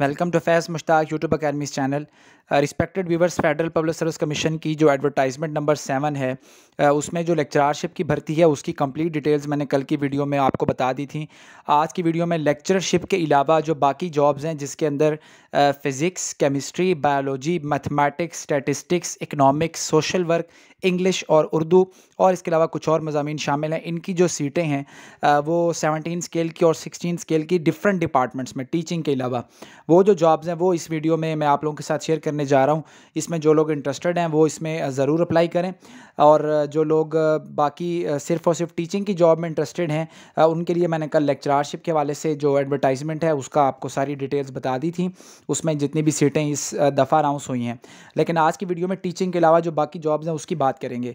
welcome to Faiz Mushtaq YouTube academy's channel respected viewers federal public service commission की जो advertisement number seven है uh, उसमें जो लेक्चरारशिप की भर्ती है उसकी कंप्लीट डिटेल्स मैंने कल की वीडियो में आपको बता दी थी आज की वीडियो में लेक्चरशिप के अलावा जो बाकी जॉब्स हैं जिसके अंदर physics chemistry biology mathematics statistics economics social work English और उर्दू और इसके अलावा कुछ और मजामी शामिल हैं इनकी जो सीटें हैं uh, वो सेवनटीन स्केल की और सिक्सटीन स्केल की डिफरेंट डिपार्टमेंट्स में टीचिंग के अलावा वो जो जॉब्स हैं वो इस वीडियो में मैं आप लोगों के साथ शेयर करने जा रहा हूँ इसमें जो लोग इंटरेस्टेड हैं वो इसमें ज़रूर अप्लाई करें और जो लोग बाकी सिर्फ और सिर्फ टीचिंग की जॉब में इंटरेस्टेड हैं उनके लिए मैंने कल लेक्चरारशिप के हवाले से जो एडवर्टाइजमेंट है उसका आपको सारी डिटेल्स बता दी थी उसमें जितनी भी सीटें इस दफ़ा अनाउंस हुई हैं लेकिन आज की वीडियो में टीचिंग के अलावा जो बाकी जॉब्स हैं उसकी बात करेंगे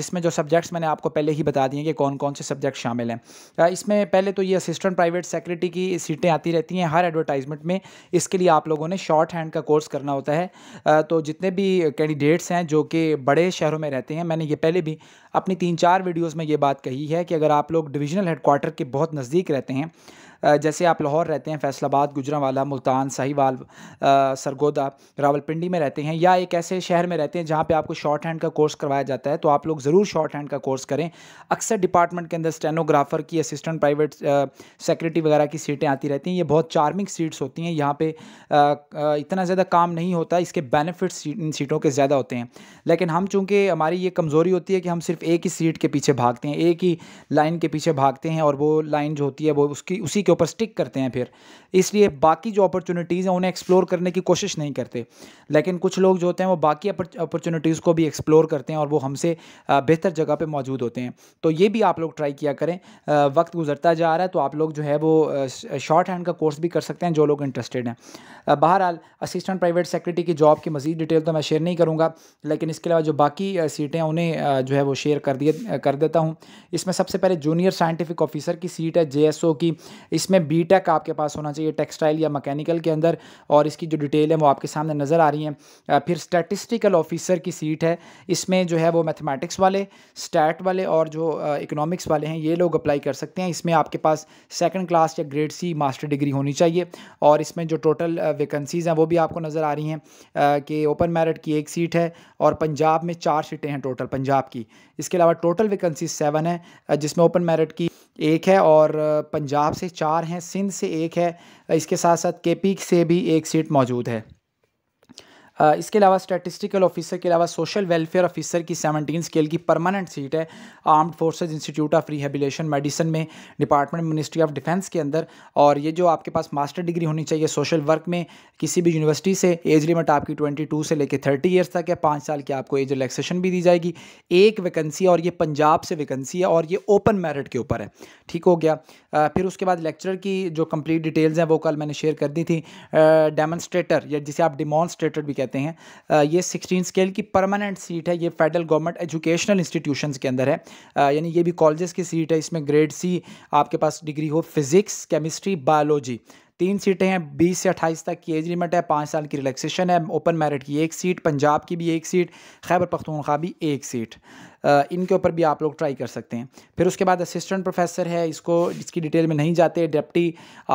जिसमें जो सब्जेक्ट्स मैंने आपको पहले ही बता दिए कि कौन कौन से सब्जेक्ट शामिल हैं इसमें पहले तो ये असिस्टेंट प्राइवेट सेक्रेटरी की सीटें आती रहती हैं हर एडवर्टाइजमेंट में इसके लिए आप लोगों ने शॉर्ट हैंड का कोर्स करना होता है तो जितने भी कैंडिडेट्स हैं जो कि बड़े शहरों में रहते हैं मैंने ये पहले भी अपनी तीन चार वीडियोज़ में ये बात कही है कि अगर आप लोग डिविजनल हेडकोार्टर के बहुत नज़दीक रहते हैं जैसे आप लाहौर रहते हैं फैसलाबाद गुजरावाला मुल्तान साहिवाल सरगोदा रावलपिंडी में रहते हैं या एक ऐसे शहर में रहते हैं जहाँ पर आपको शॉर्ट हैंड का कोर्स करवाया जाता है तो आप लोग ज़रूर शॉर्ट हैंड का कोर्स करें अक्सर डिपार्टमेंट के अंदर स्टेनोग्राफर की असिस्टेंट प्राइवेट सेक्रेटरी वगैरह की सीटें आती रहती हैं ये बहुत चार्मिंग सीट्स होती हैं यहाँ पर इतना ज़्यादा काम नहीं होता इसके बेनिफिट्स इन सीटों के ज़्यादा होते हैं लेकिन हम चूँकि हमारी ये कमज़ोरी होती है कि हम सिर्फ एक ही सीट के पीछे भागते हैं एक ही लाइन के पीछे भागते हैं और वो लाइन जो होती है वो उसकी उसी के ऊपर स्टिक करते हैं फिर इसलिए बाकी जो अपॉर्चुनिटीज़ हैं उन्हें एक्सप्लोर करने की कोशिश नहीं करते लेकिन कुछ लोग जो होते हैं वो बाकी अपॉर्चुनिटीज़ को भी एक्सप्लोर करते हैं और वो हमसे बेहतर जगह पर मौजूद होते हैं तो ये भी आप लोग ट्राई किया करें वक्त गुजरता जा रहा है तो आप लोग जो है वो शॉर्ट हैंड का कोर्स भी कर सकते हैं जो लोग इंटरेस्टेड हैं बहरहाल असिस्टेंट प्राइवेट सेक्रेटरी की जॉब की मज़ीद डिटेल तो मैं शेयर नहीं करूँगा लेकिन इसके अलावा जो बाकी सीटें उन्हें जो है वो शेयर कर दिए कर देता हूँ इसमें सबसे पहले जूनियर साइंटिफिक ऑफिसर की सीट है जे की इसमें बी टेक आपके पास होना चाहिए टेक्सटाइल या मकैनिकल के अंदर और इसकी जो डिटेल है वो आपके सामने नज़र आ रही हैं फिर स्टैटिस्टिकल ऑफिसर की सीट है इसमें जो है वो मैथमेटिक्स वाले स्टैट वाले और जो इकोनॉमिक्स वाले हैं ये लोग अप्लाई कर सकते हैं इसमें आपके पास सेकेंड क्लास या ग्रेड सी मास्टर डिग्री होनी चाहिए और इसमें जो टोटल वैकेंसीज़ हैं वो भी आपको नज़र आ रही हैं कि ओपन मेरिट की एक सीट है और पंजाब में चार सीटें हैं टोटल पंजाब की इसके अलावा टोटल वैकेंसी सेवन है जिसमें ओपन मेरिट की एक है और पंजाब से चार हैं सिंध से एक है इसके साथ साथ के से भी एक सीट मौजूद है इसके अलावा स्टैटिस्टिकल ऑफिसर के अलावा सोशल वेलफेयर ऑफिसर की सेवनटीन स्केल की परमानेंट सीट है armed forces institute of rehabilitation medicine में डिपार्टमेंट मिनिस्ट्री ऑफ डिफेंस के अंदर और ये जो आपके पास मास्टर डिग्री होनी चाहिए सोशल वर्क में किसी भी यूनिवर्सिटी से एज लिमिट आपकी ट्वेंटी टू से लेकर थर्टी ईयर्स तक है पाँच साल की आपको एज रिलेक्सेशन भी दी जाएगी एक वैकेंसी और ये पंजाब से वैकेंसी है और ये ओपन मेरिट के ऊपर है ठीक हो गया फिर उसके बाद लेक्चरर की जो कंप्लीट डिटेल्स हैं वो कल मैंने शेयर कर दी थी डेमोन्स्ट्रेटर या जिसे आप डिमॉन्स्ट्रेटर भी कहते कहते हैं ये सिक्सटीन स्केल की परमानेंट सीट है ये फेडरल गवर्नमेंट एजुकेशनल इंस्टीट्यूशन के अंदर है यानी ये भी कॉलेजेस की सीट है इसमें ग्रेड सी आपके पास डिग्री हो फिज़िक्स केमिस्ट्री बायोलॉजी तीन सीटें हैं बीस से अट्ठाईस तक की एज लिमिट है पाँच साल की रिलैक्सेशन है ओपन मेरिट की एक सीट पंजाब की भी एक सीट खैबर पख्तूनख्वा भी एक सीट इनके ऊपर भी आप लोग ट्राई कर सकते हैं फिर उसके बाद असिस्टेंट प्रोफेसर है इसको इसकी डिटेल में नहीं जाते डेप्टी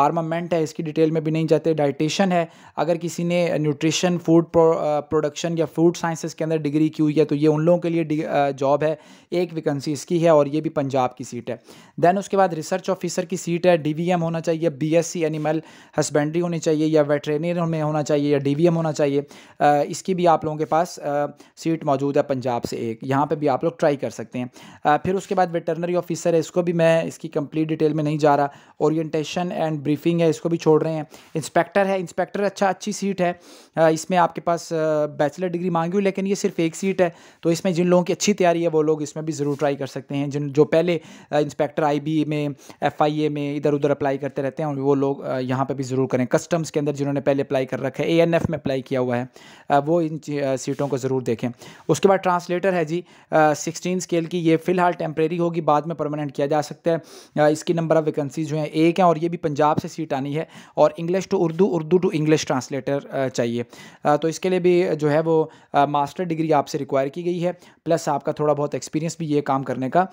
आर्मामेंट है इसकी डिटेल में भी नहीं जाते डाइटिशन है अगर किसी ने न्यूट्रिशन फूड प्रोडक्शन या फूड साइंसेस के अंदर डिग्री की हुई है तो ये उन लोगों के लिए जॉब है एक वैकेंसी इसकी है और ये भी पंजाब की सीट है दैन उसके बाद रिसर्च ऑफिसर की सीट है डी होना चाहिए बी एनिमल हस्बेंड्री होनी चाहिए या वेटरेनरी में होना चाहिए या डीवीएम होना चाहिए आ, इसकी भी आप लोगों के पास आ, सीट मौजूद है पंजाब से एक यहाँ पर भी आप लोग ट्राई कर सकते हैं आ, फिर उसके बाद वेटरनरी ऑफिसर है इसको भी मैं इसकी कंप्लीट डिटेल में नहीं जा रहा ओरिएटेशन एंड ब्रीफिंग है इसको भी छोड़ रहे हैं इंस्पेक्टर है इंस्पेक्टर अच्छा अच्छी सीट है इसमें आपके पास बैचलर डिग्री मांगी हुई लेकिन ये सिर्फ एक सीट है तो इसमें जिन लोगों की अच्छी तैयारी है वो लोग इसमें भी ज़रूर ट्राई कर सकते हैं जिन जो पहले इंस्पेक्टर आई में एफ में इधर उधर अप्लाई करते रहते हैं वो लोग यहाँ यहाँ पे भी ज़रूर करें कस्टम्स के अंदर जिन्होंने पहले अप्लाई कर रखा है ए में अप्लाई किया हुआ है वो इन सीटों को ज़रूर देखें उसके बाद ट्रांसलेटर है जी सिक्सटीन स्केल की ये फ़िलहाल टेम्प्रेरी होगी बाद में परमानेंट किया जा सकता है इसकी नंबर ऑफ़ वैकेंसी जो हैं एक हैं और ये भी पंजाब से सीट आनी है और English to Urdu Urdu to English translator चाहिए तो इसके लिए भी जो है वो मास्टर डिग्री आपसे रिक्वायर की गई है प्लस आपका थोड़ा बहुत एक्सपीरियंस भी ये काम करने का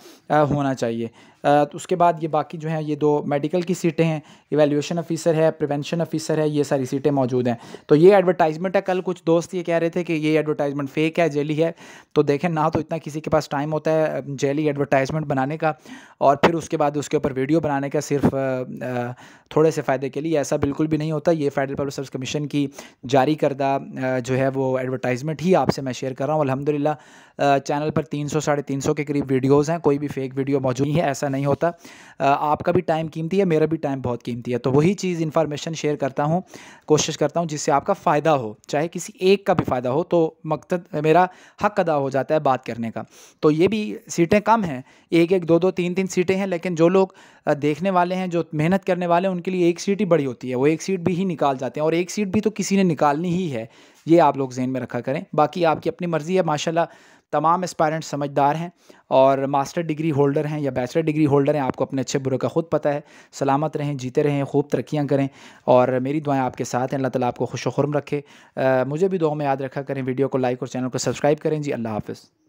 होना चाहिए तो उसके बाद ये बाकी जो हैं ये दो मेडिकल की सीटें हैं इवेल्यूशन ऑफिसर है प्रिवेंशन ऑफिसर है ये सारी सीटें मौजूद हैं तो ये एडवर्टाइजमेंट है कल कुछ दोस्त ये कह रहे थे कि ये एडवर्टाइजमेंट फेक है जेली है तो देखें ना तो इतना किसी के पास टाइम होता है जेली एडवर्टाइजमेंट बनाने का और फिर उसके बाद उसके ऊपर वीडियो बनाने का सिर्फ थोड़े से फ़ायदे के लिए ऐसा बिल्कुल भी नहीं होता ये फेडरल पब्लिक सर्विस कमीशन की जारी करदा जो है वो एडवर्टाइजमेंट ही आपसे मैं शेयर कर रहा हूँ अलहमदिल्ला चैनल पर तीन सौ साढ़े तीन सौ के करीब वीडियोज़ हैं कोई भी फेक वीडियो मौजूद नहीं है ऐसा नहीं नहीं होता आपका भी टाइम कीमती है मेरा भी टाइम बहुत कीमती है तो वही चीज़ इन्फॉर्मेशन शेयर करता हूँ कोशिश करता हूँ जिससे आपका फ़ायदा हो चाहे किसी एक का भी फ़ायदा हो तो मकसद मेरा हक अदा हो जाता है बात करने का तो ये भी सीटें कम हैं एक एक दो दो तीन तीन सीटें हैं लेकिन जो लोग देखने वाले हैं जो मेहनत करने वाले हैं उनके लिए एक सीट ही बड़ी होती है वो एक सीट भी ही निकाल जाते हैं और एक सीट भी तो किसी ने निकालनी ही है ये आप लोग जहन में रखा करें बाकी आपकी अपनी मर्ज़ी है माशाल्लाह तमाम एस्पायरेंट समझदार हैं और मास्टर डिग्री होल्डर हैं या बैचलर डिग्री होल्डर हैं आपको अपने अच्छे बुरे का ख़ुद पता है सलामत रहें जीते रहें खूब तरक्याँ करें और मेरी दुआएं आपके साथ हैं अल्लाह ताला आपको खुश रखे आ, मुझे भी दुआ में याद रखा करें वीडियो को लाइक और चैनल को सब्सक्राइब करें जी अल्लाह हाफ़